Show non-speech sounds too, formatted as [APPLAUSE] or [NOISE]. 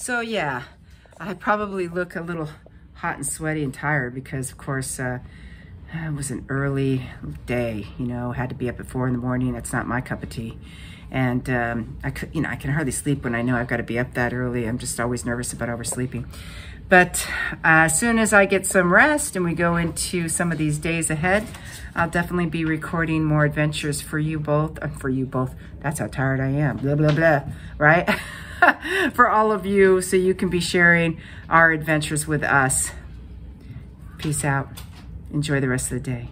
So yeah, I probably look a little hot and sweaty and tired because of course uh, it was an early day, you know, had to be up at four in the morning. That's not my cup of tea. And um, I could, you know, I can hardly sleep when I know I've got to be up that early. I'm just always nervous about oversleeping. But uh, as soon as I get some rest and we go into some of these days ahead, I'll definitely be recording more adventures for you both. Uh, for you both. That's how tired I am. Blah, blah, blah. Right? [LAUGHS] [LAUGHS] for all of you so you can be sharing our adventures with us. Peace out. Enjoy the rest of the day.